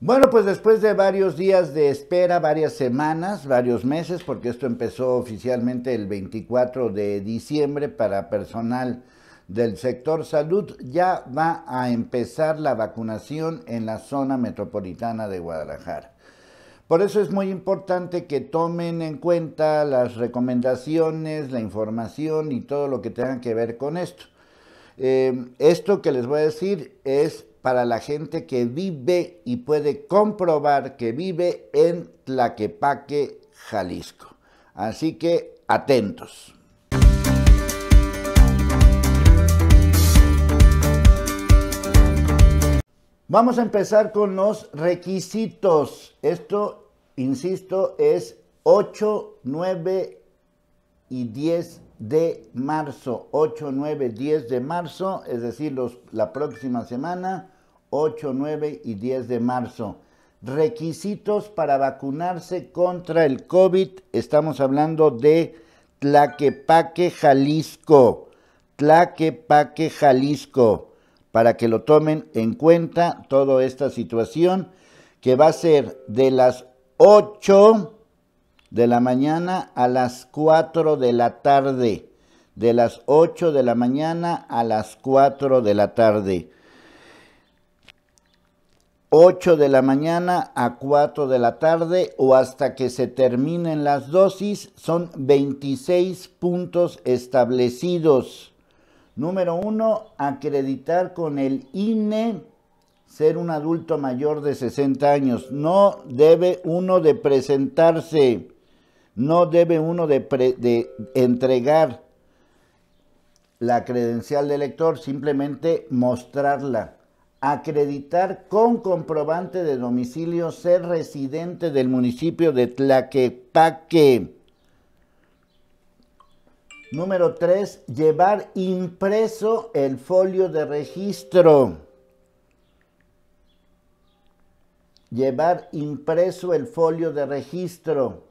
Bueno, pues después de varios días de espera, varias semanas, varios meses, porque esto empezó oficialmente el 24 de diciembre para personal del sector salud, ya va a empezar la vacunación en la zona metropolitana de Guadalajara. Por eso es muy importante que tomen en cuenta las recomendaciones, la información y todo lo que tenga que ver con esto. Eh, esto que les voy a decir es para la gente que vive y puede comprobar que vive en Tlaquepaque, Jalisco. Así que atentos. Vamos a empezar con los requisitos. Esto, insisto, es 8, 9 y 10 de marzo. 8, 9, 10 de marzo, es decir, la próxima semana 8, 9 y 10 de marzo. Requisitos para vacunarse contra el COVID. Estamos hablando de Tlaquepaque, Jalisco. Tlaquepaque, Jalisco. Para que lo tomen en cuenta toda esta situación que va a ser de las 8 de la mañana a las 4 de la tarde. De las 8 de la mañana a las 4 de la tarde. 8 de la mañana a 4 de la tarde o hasta que se terminen las dosis, son 26 puntos establecidos. Número 1, acreditar con el INE ser un adulto mayor de 60 años. No debe uno de presentarse, no debe uno de, entregar la credencial de elector, simplemente mostrarla acreditar con comprobante de domicilio ser residente del municipio de Tlaquepaque. Número 3, llevar impreso el folio de registro. Llevar impreso el folio de registro.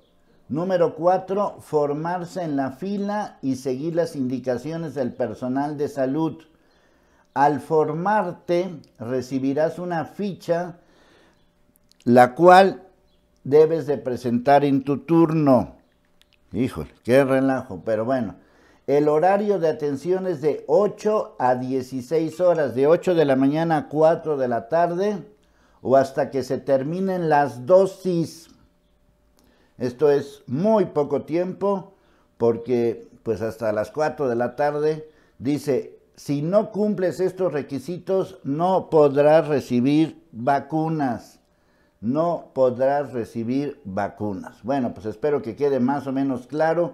Número 4, formarse en la fila y seguir las indicaciones del personal de salud. Al formarte recibirás una ficha la cual debes de presentar en tu turno. Híjole, qué relajo, pero bueno. El horario de atención es de 8 a 16 horas, de 8 de la mañana a 4 de la tarde o hasta que se terminen las dosis. Esto es muy poco tiempo porque pues hasta las 4 de la tarde dice si no cumples estos requisitos, no podrás recibir vacunas. No podrás recibir vacunas. Bueno, pues espero que quede más o menos claro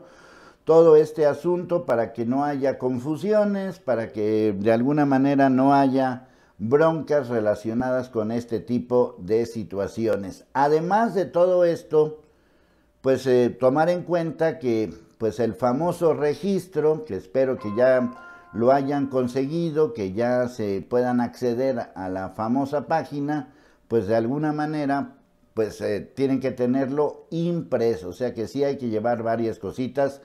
todo este asunto para que no haya confusiones, para que de alguna manera no haya broncas relacionadas con este tipo de situaciones. Además de todo esto, pues eh, tomar en cuenta que pues el famoso registro, que espero que ya lo hayan conseguido, que ya se puedan acceder a la famosa página, pues de alguna manera pues eh, tienen que tenerlo impreso, o sea que sí hay que llevar varias cositas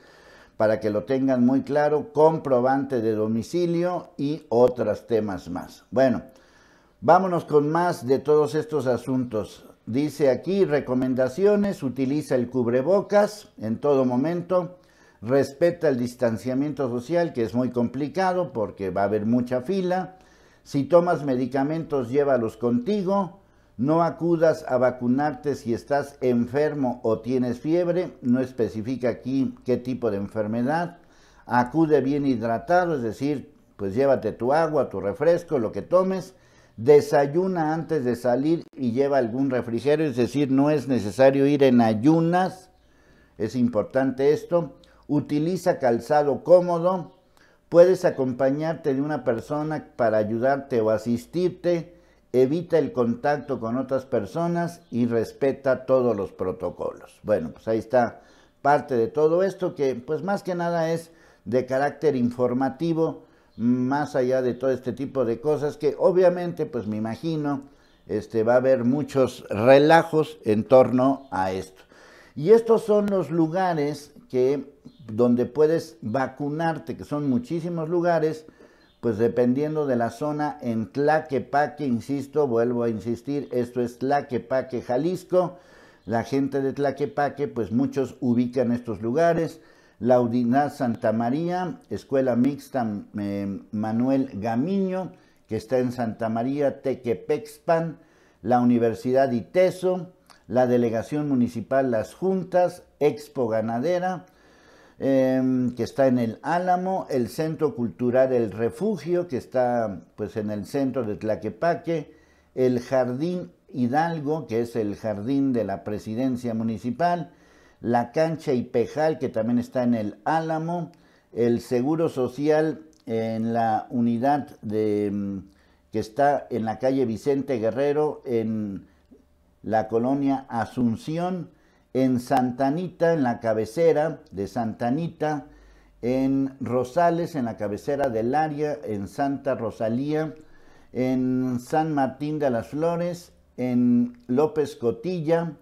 para que lo tengan muy claro, comprobante de domicilio y otros temas más. Bueno, vámonos con más de todos estos asuntos. Dice aquí recomendaciones, utiliza el cubrebocas en todo momento, respeta el distanciamiento social, que es muy complicado porque va a haber mucha fila. Si tomas medicamentos, llévalos contigo. No acudas a vacunarte si estás enfermo o tienes fiebre. No especifica aquí qué tipo de enfermedad. Acude bien hidratado, es decir, pues llévate tu agua, tu refresco, lo que tomes. Desayuna antes de salir y lleva algún refrigerio, es decir, no es necesario ir en ayunas. Es importante esto utiliza calzado cómodo, puedes acompañarte de una persona para ayudarte o asistirte, evita el contacto con otras personas y respeta todos los protocolos. Bueno, pues ahí está parte de todo esto que pues más que nada es de carácter informativo, más allá de todo este tipo de cosas que obviamente pues me imagino este va a haber muchos relajos en torno a esto. Y estos son los lugares que, donde puedes vacunarte, que son muchísimos lugares, pues dependiendo de la zona en Tlaquepaque, insisto, vuelvo a insistir, esto es Tlaquepaque, Jalisco. La gente de Tlaquepaque, pues muchos ubican estos lugares. la unidad Santa María, Escuela Mixta eh, Manuel Gamiño, que está en Santa María, Tequepexpan, la Universidad Iteso, la delegación municipal Las Juntas, Expo Ganadera, em, que está en el Álamo, el Centro Cultural El Refugio, que está pues en el centro de Tlaquepaque, el Jardín Hidalgo, que es el jardín de la presidencia municipal, la cancha y Pejal, que también está en el Álamo, el Seguro Social en la unidad de, em, que está en la calle Vicente Guerrero, en la colonia Asunción, en Santanita, en la cabecera de Santanita, en Rosales, en la cabecera del área, en Santa Rosalía, en San Martín de las Flores, en López Cotilla,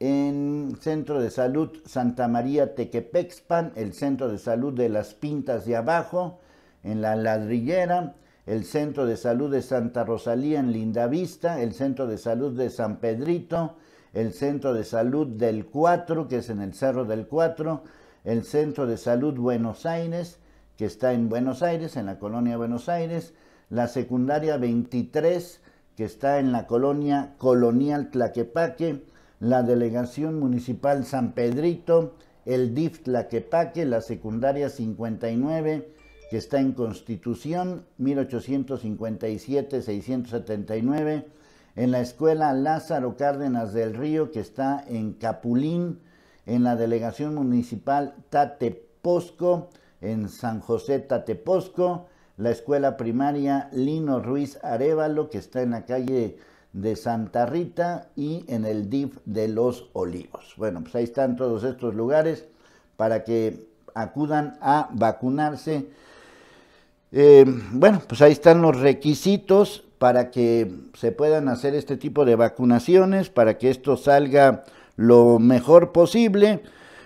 en Centro de Salud Santa María Tequepexpan, el Centro de Salud de las Pintas de Abajo, en la Ladrillera, el Centro de Salud de Santa Rosalía en Lindavista, el Centro de Salud de San Pedrito, el Centro de Salud del Cuatro, que es en el Cerro del Cuatro, el Centro de Salud Buenos Aires, que está en Buenos Aires, en la colonia Buenos Aires, la secundaria 23, que está en la colonia Colonial Tlaquepaque, la delegación municipal San Pedrito, el DIF Tlaquepaque, la secundaria 59, que está en Constitución 1857-679, en la Escuela Lázaro Cárdenas del Río, que está en Capulín, en la Delegación Municipal Tateposco, en San José Tateposco, la Escuela Primaria Lino Ruiz Arevalo, que está en la calle de Santa Rita y en el DIF de Los Olivos. Bueno, pues ahí están todos estos lugares para que acudan a vacunarse eh, bueno, pues ahí están los requisitos para que se puedan hacer este tipo de vacunaciones, para que esto salga lo mejor posible.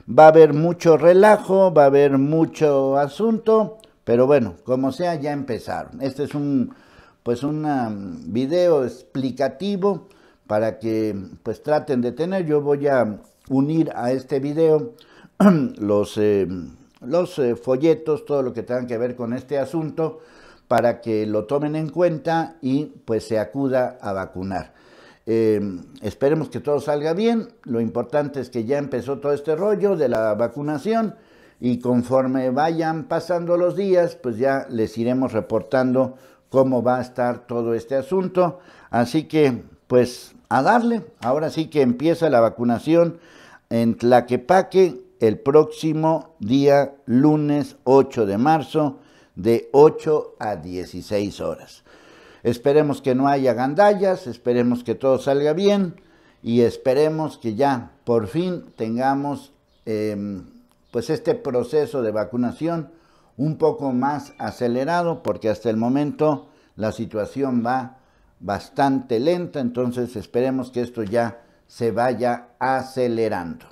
Va a haber mucho relajo, va a haber mucho asunto, pero bueno, como sea, ya empezaron. Este es un, pues un video explicativo para que pues traten de tener. Yo voy a unir a este video los... Eh, los eh, folletos, todo lo que tenga que ver con este asunto, para que lo tomen en cuenta y pues se acuda a vacunar. Em, esperemos que todo salga bien. Lo importante es que ya empezó todo este rollo de la vacunación y conforme vayan pasando los días, pues ya les iremos reportando cómo va a estar todo este asunto. Así que, pues a darle. Ahora sí que empieza la vacunación en Tlaquepaque el próximo día lunes 8 de marzo de 8 a 16 horas. Esperemos que no haya gandallas, esperemos que todo salga bien y esperemos que ya por fin tengamos em, pues este proceso de vacunación un poco más acelerado porque hasta el momento la situación va bastante lenta, entonces esperemos que esto ya se vaya acelerando.